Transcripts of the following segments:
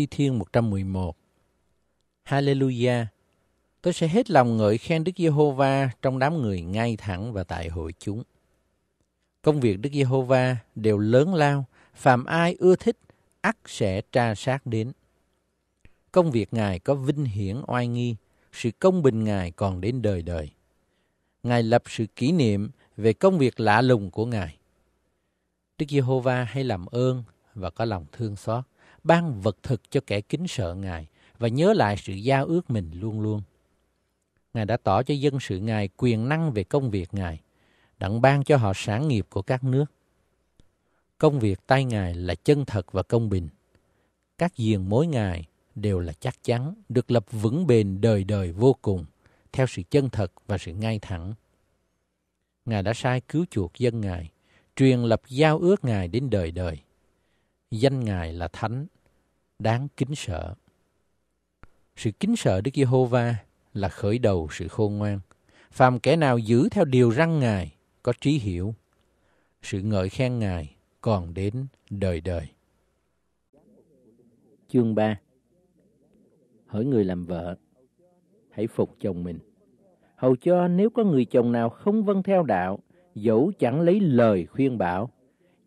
Thi Thiên 111 Hallelujah! Tôi sẽ hết lòng ngợi khen Đức Giê-hô-va trong đám người ngay thẳng và tại hội chúng. Công việc Đức Giê-hô-va đều lớn lao, phàm ai ưa thích, ắt sẽ tra sát đến. Công việc Ngài có vinh hiển oai nghi, sự công bình Ngài còn đến đời đời. Ngài lập sự kỷ niệm về công việc lạ lùng của Ngài. Đức Giê-hô-va hay làm ơn và có lòng thương xót ban vật thực cho kẻ kính sợ Ngài và nhớ lại sự giao ước mình luôn luôn. Ngài đã tỏ cho dân sự Ngài quyền năng về công việc Ngài, đặng ban cho họ sản nghiệp của các nước. Công việc tay Ngài là chân thật và công bình. Các giềng mối Ngài đều là chắc chắn, được lập vững bền đời đời vô cùng, theo sự chân thật và sự ngay thẳng. Ngài đã sai cứu chuộc dân Ngài, truyền lập giao ước Ngài đến đời đời danh Ngài là thánh, đáng kính sợ. Sự kính sợ Đức Giê-hô-va là khởi đầu sự khôn ngoan. Phàm kẻ nào giữ theo điều răn Ngài có trí hiểu. Sự ngợi khen Ngài còn đến đời đời. Chương 3 Hỡi người làm vợ, hãy phục chồng mình. Hầu cho nếu có người chồng nào không vâng theo đạo, dẫu chẳng lấy lời khuyên bảo,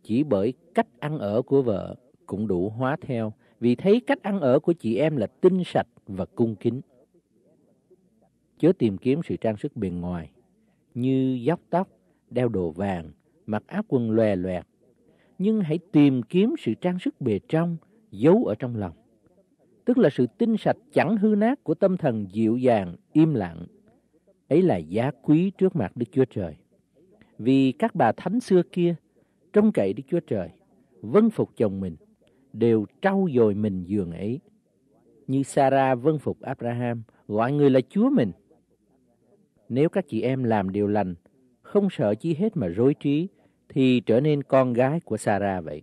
chỉ bởi cách ăn ở của vợ cũng đủ hóa theo, vì thấy cách ăn ở của chị em là tinh sạch và cung kính. Chớ tìm kiếm sự trang sức bề ngoài, như dóc tóc, đeo đồ vàng, mặc áo quần lòe loẹt, nhưng hãy tìm kiếm sự trang sức bề trong, giấu ở trong lòng. Tức là sự tinh sạch chẳng hư nát của tâm thần dịu dàng, im lặng. Ấy là giá quý trước mặt Đức Chúa Trời. Vì các bà thánh xưa kia trông cậy Đức Chúa Trời, vâng phục chồng mình, đều trau dồi mình giường ấy. Như Sarah vâng phục Abraham, gọi người là Chúa mình. Nếu các chị em làm điều lành, không sợ chi hết mà rối trí, thì trở nên con gái của Sarah vậy.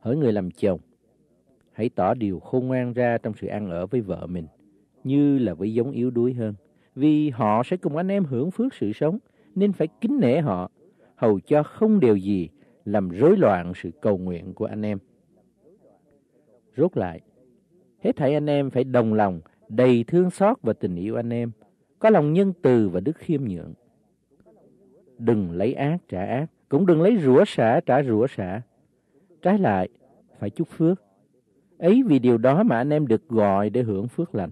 Hỡi người làm chồng, hãy tỏ điều khôn ngoan ra trong sự ăn ở với vợ mình, như là với giống yếu đuối hơn, vì họ sẽ cùng anh em hưởng phước sự sống, nên phải kính nể họ hầu cho không điều gì làm rối loạn sự cầu nguyện của anh em. Rốt lại, hết thảy anh em phải đồng lòng, đầy thương xót và tình yêu anh em, có lòng nhân từ và đức khiêm nhượng. Đừng lấy ác trả ác, cũng đừng lấy rủa xả trả rủa xả. Trái lại, phải chúc phước. Ấy vì điều đó mà anh em được gọi để hưởng phước lành.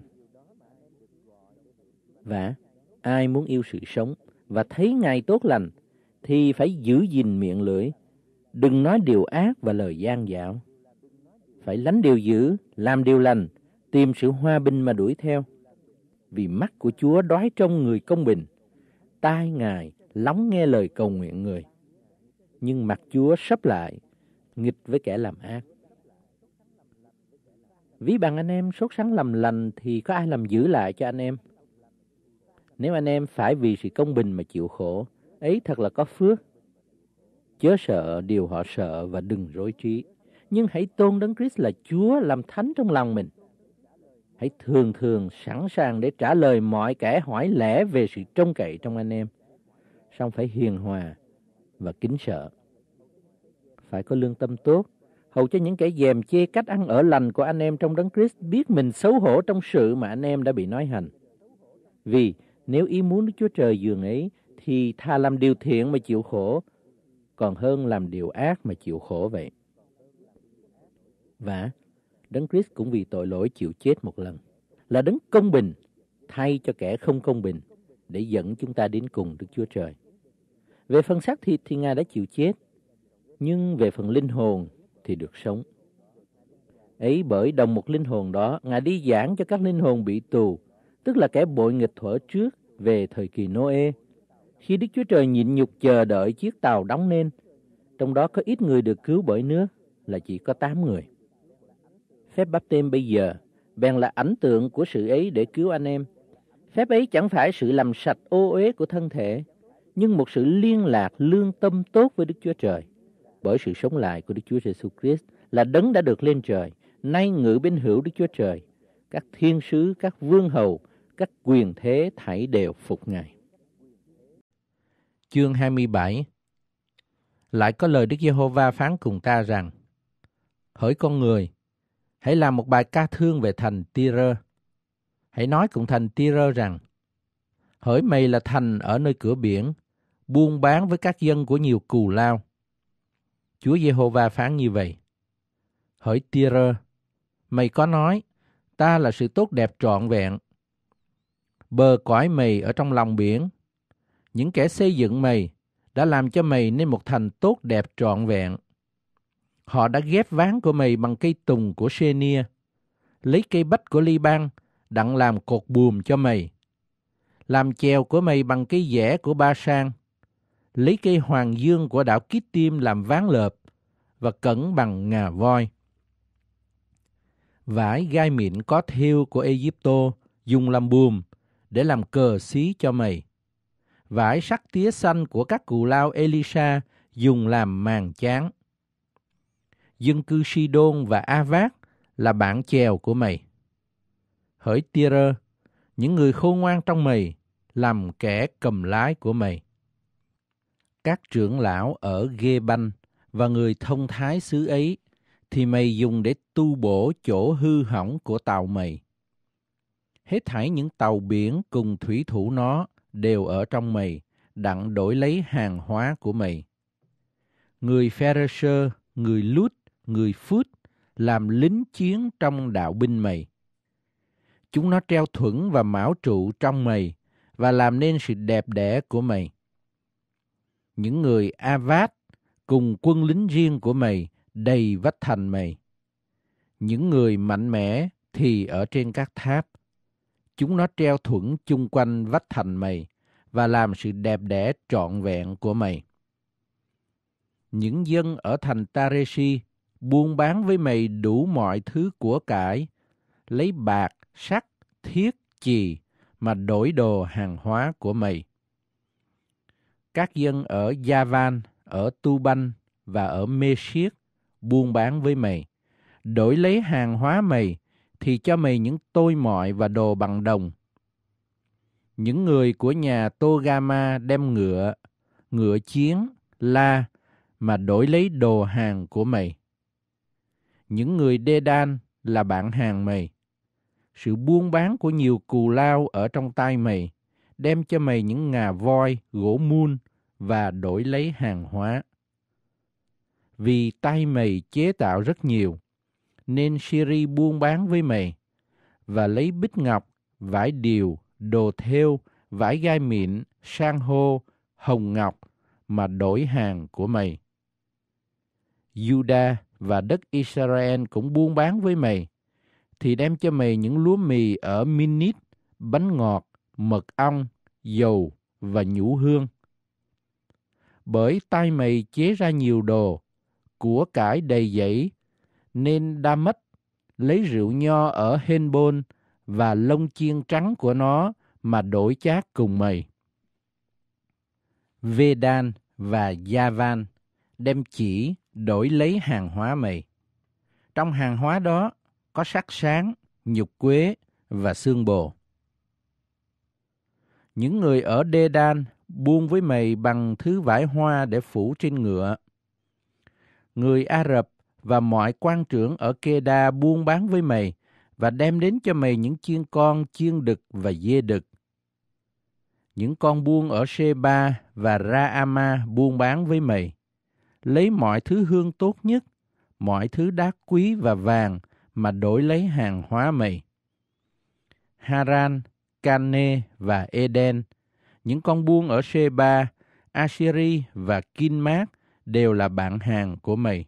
Và ai muốn yêu sự sống và thấy ngày tốt lành thì phải giữ gìn miệng lưỡi, đừng nói điều ác và lời gian dạo. Phải lánh điều dữ, làm điều lành, tìm sự hòa bình mà đuổi theo. Vì mắt của Chúa đói trong người công bình, tai Ngài lắng nghe lời cầu nguyện người. Nhưng mặt Chúa sắp lại, nghịch với kẻ làm ác. Ví bằng anh em sốt sắng làm lành thì có ai làm giữ lại cho anh em? Nếu anh em phải vì sự công bình mà chịu khổ, ấy thật là có phước. Chớ sợ điều họ sợ và đừng rối trí, nhưng hãy tôn đấng Christ là Chúa làm thánh trong lòng mình. Hãy thường thường sẵn sàng để trả lời mọi kẻ hỏi lẽ về sự trông cậy trong anh em, song phải hiền hòa và kính sợ. Phải có lương tâm tốt, hầu cho những kẻ dèm chê cách ăn ở lành của anh em trong đấng Christ biết mình xấu hổ trong sự mà anh em đã bị nói hành. Vì nếu ý muốn Đức Chúa Trời dường ấy thì thà làm điều thiện mà chịu khổ, còn hơn làm điều ác mà chịu khổ vậy. Và Đấng Christ cũng vì tội lỗi chịu chết một lần, là đấng công bình thay cho kẻ không công bình để dẫn chúng ta đến cùng Đức Chúa Trời. Về phần xác thịt thì Ngài đã chịu chết, nhưng về phần linh hồn thì được sống. Ấy bởi đồng một linh hồn đó, Ngài đi giảng cho các linh hồn bị tù, tức là kẻ bội nghịch thuở trước về thời kỳ Noe khi Đức Chúa Trời nhịn nhục chờ đợi chiếc tàu đóng nên, trong đó có ít người được cứu bởi nước là chỉ có tám người. Phép báp tên bây giờ bèn là ảnh tượng của sự ấy để cứu anh em. Phép ấy chẳng phải sự làm sạch ô uế của thân thể, nhưng một sự liên lạc lương tâm tốt với Đức Chúa Trời bởi sự sống lại của Đức Chúa Giêsu Christ là đấng đã được lên trời, nay ngự bên hữu Đức Chúa Trời. Các thiên sứ, các vương hầu, các quyền thế thảy đều phục Ngài. Chương 27 Lại có lời Đức Giê-hô-va phán cùng ta rằng, Hỡi con người, hãy làm một bài ca thương về thành Tyre. Hãy nói cùng thành Tyre rằng, Hỡi mày là thành ở nơi cửa biển, buôn bán với các dân của nhiều cù lao. Chúa Giê-hô-va phán như vậy. Hỡi Tyre, mày có nói, ta là sự tốt đẹp trọn vẹn. Bờ cõi mày ở trong lòng biển, những kẻ xây dựng mày đã làm cho mày nên một thành tốt đẹp trọn vẹn. Họ đã ghép ván của mày bằng cây tùng của Xenia, lấy cây bách của Liban đặng làm cột buồm cho mày, làm chèo của mày bằng cây dẻ của Ba Sang, lấy cây hoàng dương của đảo Kít Tim làm ván lợp và cẩn bằng ngà voi. Vải gai mịn có thêu của Egypto dùng làm buồm để làm cờ xí cho mày vải sắc tía xanh của các cù lao Elisa dùng làm màn chán. Dân cư Sidon và Avat là bạn chèo của mày. Hỡi Tira, những người khôn ngoan trong mày làm kẻ cầm lái của mày. Các trưởng lão ở Ghê Banh và người thông thái xứ ấy thì mày dùng để tu bổ chỗ hư hỏng của tàu mày. Hết thảy những tàu biển cùng thủy thủ nó đều ở trong mày, đặng đổi lấy hàng hóa của mày. Người Pharisee, người Lút, người Phút làm lính chiến trong đạo binh mày. Chúng nó treo thuẫn và mão trụ trong mày và làm nên sự đẹp đẽ của mày. Những người Avat cùng quân lính riêng của mày đầy vách thành mày. Những người mạnh mẽ thì ở trên các tháp Chúng nó treo thuẫn chung quanh vách thành mày và làm sự đẹp đẽ trọn vẹn của mày. Những dân ở thành Tareshi buôn bán với mày đủ mọi thứ của cải, lấy bạc, sắt, thiết, chì mà đổi đồ hàng hóa của mày. Các dân ở Javan, ở Tuban và ở Mesiết buôn bán với mày, đổi lấy hàng hóa mày thì cho mày những tôi mọi và đồ bằng đồng. Những người của nhà Togama đem ngựa, ngựa chiến, la mà đổi lấy đồ hàng của mày. Những người đê đan là bạn hàng mày. Sự buôn bán của nhiều cù lao ở trong tay mày đem cho mày những ngà voi, gỗ muôn và đổi lấy hàng hóa. Vì tay mày chế tạo rất nhiều, nên Siri buôn bán với mày và lấy bích ngọc, vải điều, đồ thêu, vải gai mịn, sang hô, hồng ngọc mà đổi hàng của mày. Juda và đất Israel cũng buôn bán với mày, thì đem cho mày những lúa mì ở Minit, bánh ngọt, mật ong, dầu và nhũ hương. Bởi tay mày chế ra nhiều đồ, của cải đầy dẫy nên đa mất lấy rượu nho ở Bôn và lông chiên trắng của nó mà đổi chát cùng mầy. Vedan và Yavan đem chỉ đổi lấy hàng hóa mầy. Trong hàng hóa đó có sắc sáng, nhục quế và xương bồ. Những người ở Đê-đan buông với mày bằng thứ vải hoa để phủ trên ngựa. Người Ả Rập và mọi quan trưởng ở Kê đa buôn bán với mày và đem đến cho mày những chiên con, chiên đực và dê đực. Những con buôn ở Seba và Raama buôn bán với mày. Lấy mọi thứ hương tốt nhất, mọi thứ đá quý và vàng mà đổi lấy hàng hóa mày. Haran, Kane và Eden, những con buôn ở Seba, Assyri và Kinmat đều là bạn hàng của mày.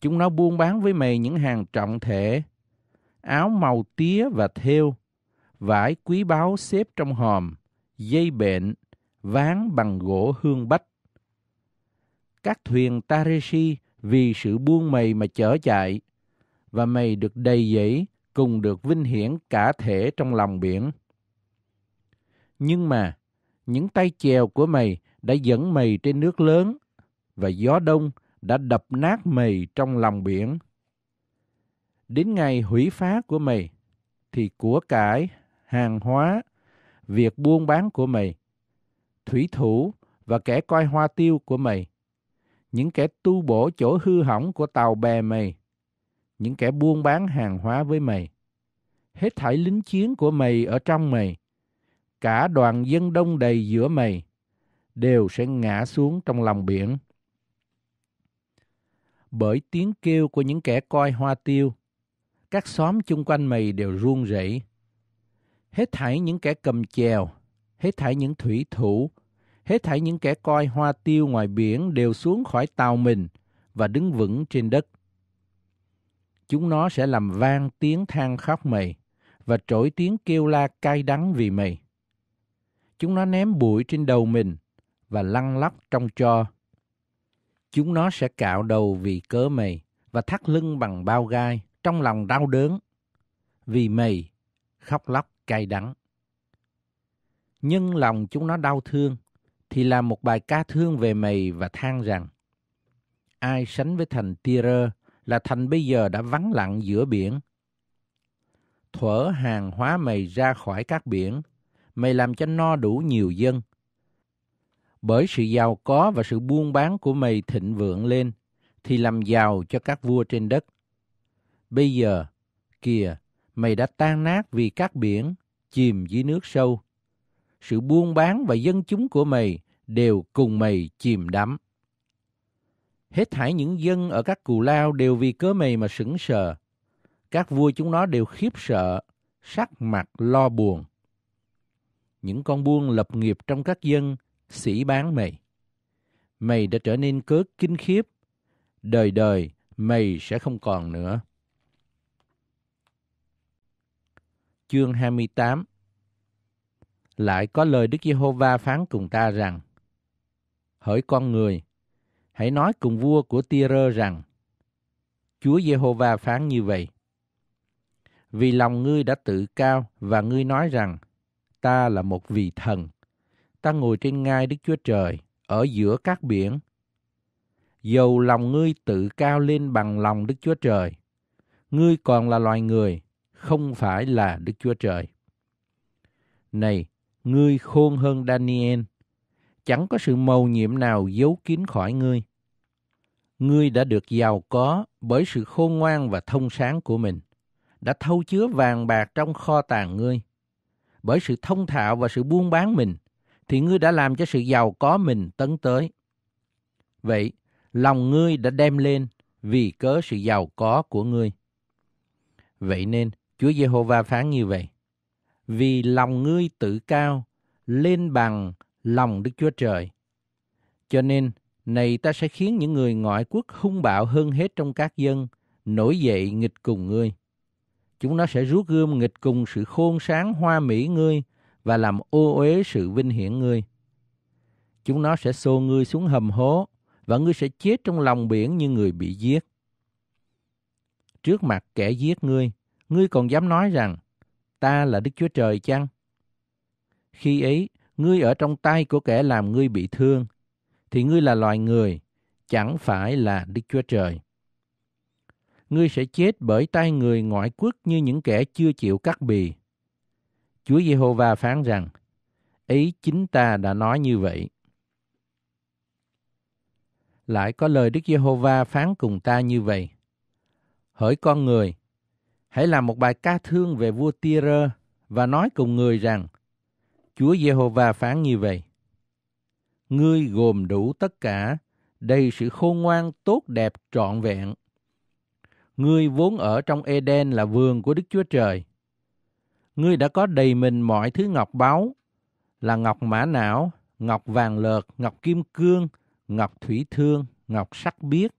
Chúng nó buôn bán với mày những hàng trọng thể, áo màu tía và thêu, vải quý báu xếp trong hòm, dây bện, ván bằng gỗ hương bách. Các thuyền Tareshi vì sự buôn mày mà chở chạy, và mày được đầy dẫy cùng được vinh hiển cả thể trong lòng biển. Nhưng mà, những tay chèo của mày đã dẫn mày trên nước lớn, và gió đông đã đập nát mì trong lòng biển. Đến ngày hủy phá của mì, thì của cải, hàng hóa, việc buôn bán của mì, thủy thủ và kẻ coi hoa tiêu của mì, những kẻ tu bổ chỗ hư hỏng của tàu bè mì, những kẻ buôn bán hàng hóa với mì, hết thảy lính chiến của mì ở trong mì, cả đoàn dân đông đầy giữa mì, đều sẽ ngã xuống trong lòng biển bởi tiếng kêu của những kẻ coi hoa tiêu. Các xóm chung quanh mày đều run rẩy. Hết thảy những kẻ cầm chèo, hết thảy những thủy thủ, hết thảy những kẻ coi hoa tiêu ngoài biển đều xuống khỏi tàu mình và đứng vững trên đất. Chúng nó sẽ làm vang tiếng than khóc mày và trỗi tiếng kêu la cay đắng vì mày. Chúng nó ném bụi trên đầu mình và lăn lóc trong cho Chúng nó sẽ cạo đầu vì cớ mày và thắt lưng bằng bao gai, trong lòng đau đớn. Vì mày khóc lóc cay đắng. Nhưng lòng chúng nó đau thương thì làm một bài ca thương về mày và than rằng ai sánh với thành Tyre là thành bây giờ đã vắng lặng giữa biển. Thuở hàng hóa mày ra khỏi các biển, mày làm cho no đủ nhiều dân bởi sự giàu có và sự buôn bán của mày thịnh vượng lên, thì làm giàu cho các vua trên đất. Bây giờ, kìa, mày đã tan nát vì các biển, chìm dưới nước sâu. Sự buôn bán và dân chúng của mày đều cùng mày chìm đắm. Hết thảy những dân ở các cù lao đều vì cớ mày mà sững sờ. Các vua chúng nó đều khiếp sợ, sắc mặt lo buồn. Những con buôn lập nghiệp trong các dân sĩ bán mày. Mày đã trở nên cớ kinh khiếp. Đời đời mày sẽ không còn nữa. Chương 28 Lại có lời Đức Giê-hô-va phán cùng ta rằng, Hỡi con người, hãy nói cùng vua của Ti-rơ rằng, Chúa Giê-hô-va phán như vậy. Vì lòng ngươi đã tự cao và ngươi nói rằng, ta là một vị thần ta ngồi trên ngai Đức Chúa Trời, ở giữa các biển. Dầu lòng ngươi tự cao lên bằng lòng Đức Chúa Trời, ngươi còn là loài người, không phải là Đức Chúa Trời. Này, ngươi khôn hơn Daniel, chẳng có sự mầu nhiệm nào giấu kín khỏi ngươi. Ngươi đã được giàu có bởi sự khôn ngoan và thông sáng của mình, đã thâu chứa vàng bạc trong kho tàng ngươi. Bởi sự thông thạo và sự buôn bán mình, thì ngươi đã làm cho sự giàu có mình tấn tới. Vậy, lòng ngươi đã đem lên vì cớ sự giàu có của ngươi. Vậy nên, Chúa Giê-hô-va phán như vậy. Vì lòng ngươi tự cao, lên bằng lòng Đức Chúa Trời. Cho nên, này ta sẽ khiến những người ngoại quốc hung bạo hơn hết trong các dân, nổi dậy nghịch cùng ngươi. Chúng nó sẽ rút gươm nghịch cùng sự khôn sáng hoa mỹ ngươi, và làm ô uế sự vinh hiển ngươi. Chúng nó sẽ xô ngươi xuống hầm hố và ngươi sẽ chết trong lòng biển như người bị giết. Trước mặt kẻ giết ngươi, ngươi còn dám nói rằng ta là Đức Chúa Trời chăng? Khi ấy, ngươi ở trong tay của kẻ làm ngươi bị thương, thì ngươi là loài người, chẳng phải là Đức Chúa Trời. Ngươi sẽ chết bởi tay người ngoại quốc như những kẻ chưa chịu cắt bì. Chúa Giê-hô-va phán rằng, ý chính ta đã nói như vậy. Lại có lời Đức Giê-hô-va phán cùng ta như vậy. Hỡi con người, hãy làm một bài ca thương về vua Ti-rơ và nói cùng người rằng, Chúa Giê-hô-va phán như vậy. Ngươi gồm đủ tất cả, đầy sự khôn ngoan tốt đẹp trọn vẹn. Ngươi vốn ở trong Eden là vườn của Đức Chúa Trời ngươi đã có đầy mình mọi thứ ngọc báu, là ngọc mã não, ngọc vàng lợt, ngọc kim cương, ngọc thủy thương, ngọc sắc biếc,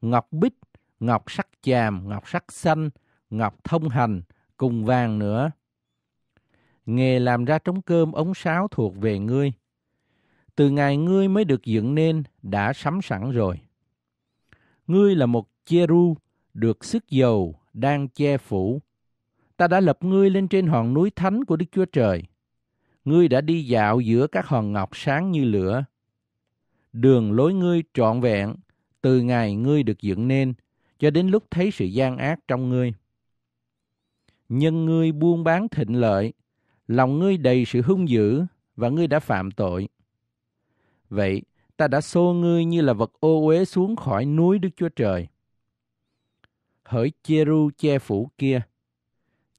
ngọc bích, ngọc sắc chàm, ngọc sắc xanh, ngọc thông hành, cùng vàng nữa. Nghề làm ra trống cơm ống sáo thuộc về ngươi. Từ ngày ngươi mới được dựng nên đã sắm sẵn rồi. Ngươi là một cheru được sức dầu đang che phủ, Ta đã lập ngươi lên trên hòn núi thánh của Đức Chúa Trời. Ngươi đã đi dạo giữa các hòn ngọc sáng như lửa. Đường lối ngươi trọn vẹn từ ngày ngươi được dựng nên cho đến lúc thấy sự gian ác trong ngươi. Nhân ngươi buôn bán thịnh lợi, lòng ngươi đầy sự hung dữ và ngươi đã phạm tội. Vậy, ta đã xô ngươi như là vật ô uế xuống khỏi núi Đức Chúa Trời. Hỡi cheru che phủ kia,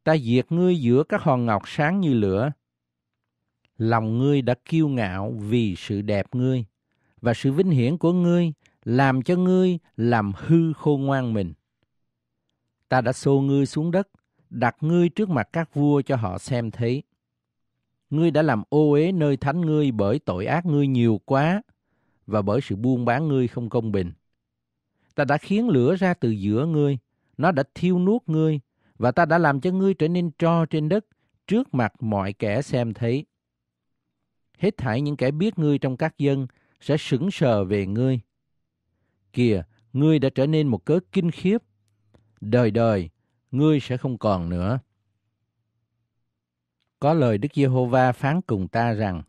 ta diệt ngươi giữa các hòn ngọc sáng như lửa. Lòng ngươi đã kiêu ngạo vì sự đẹp ngươi, và sự vinh hiển của ngươi làm cho ngươi làm hư khôn ngoan mình. Ta đã xô ngươi xuống đất, đặt ngươi trước mặt các vua cho họ xem thấy. Ngươi đã làm ô uế nơi thánh ngươi bởi tội ác ngươi nhiều quá và bởi sự buôn bán ngươi không công bình. Ta đã khiến lửa ra từ giữa ngươi, nó đã thiêu nuốt ngươi và ta đã làm cho ngươi trở nên tro trên đất trước mặt mọi kẻ xem thấy. Hết thảy những kẻ biết ngươi trong các dân sẽ sững sờ về ngươi. Kìa, ngươi đã trở nên một cớ kinh khiếp. Đời đời, ngươi sẽ không còn nữa. Có lời Đức Giê-hô-va phán cùng ta rằng,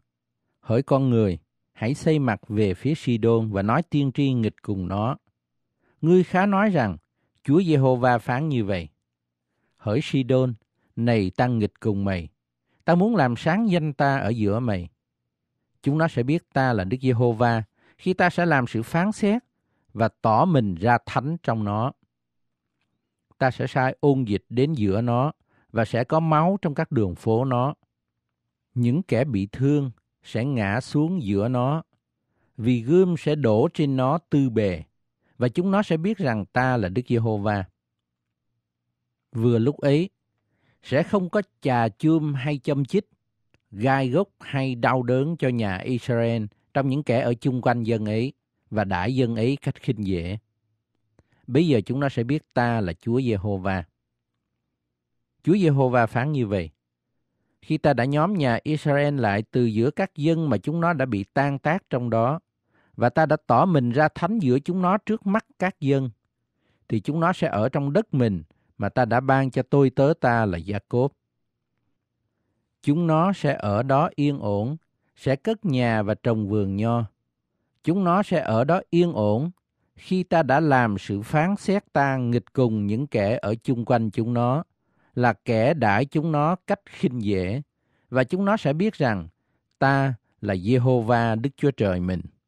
Hỡi con người, hãy xây mặt về phía Sidon và nói tiên tri nghịch cùng nó. Ngươi khá nói rằng, Chúa Giê-hô-va phán như vậy hỡi Sidon, này ta nghịch cùng mày. Ta muốn làm sáng danh ta ở giữa mày. Chúng nó sẽ biết ta là Đức Giê-hô-va khi ta sẽ làm sự phán xét và tỏ mình ra thánh trong nó. Ta sẽ sai ôn dịch đến giữa nó và sẽ có máu trong các đường phố nó. Những kẻ bị thương sẽ ngã xuống giữa nó, vì gươm sẽ đổ trên nó tư bề, và chúng nó sẽ biết rằng ta là Đức Giê-hô-va vừa lúc ấy, sẽ không có chà chươm hay châm chích, gai gốc hay đau đớn cho nhà Israel trong những kẻ ở chung quanh dân ấy và đã dân ấy cách khinh dễ. Bây giờ chúng nó sẽ biết ta là Chúa Giê-hô-va. Chúa Giê-hô-va phán như vậy. Khi ta đã nhóm nhà Israel lại từ giữa các dân mà chúng nó đã bị tan tác trong đó, và ta đã tỏ mình ra thánh giữa chúng nó trước mắt các dân, thì chúng nó sẽ ở trong đất mình mà ta đã ban cho tôi tớ ta là Gia Cốp. Chúng nó sẽ ở đó yên ổn, sẽ cất nhà và trồng vườn nho. Chúng nó sẽ ở đó yên ổn khi ta đã làm sự phán xét ta nghịch cùng những kẻ ở chung quanh chúng nó, là kẻ đãi chúng nó cách khinh dễ, và chúng nó sẽ biết rằng ta là Jehovah Đức Chúa Trời mình.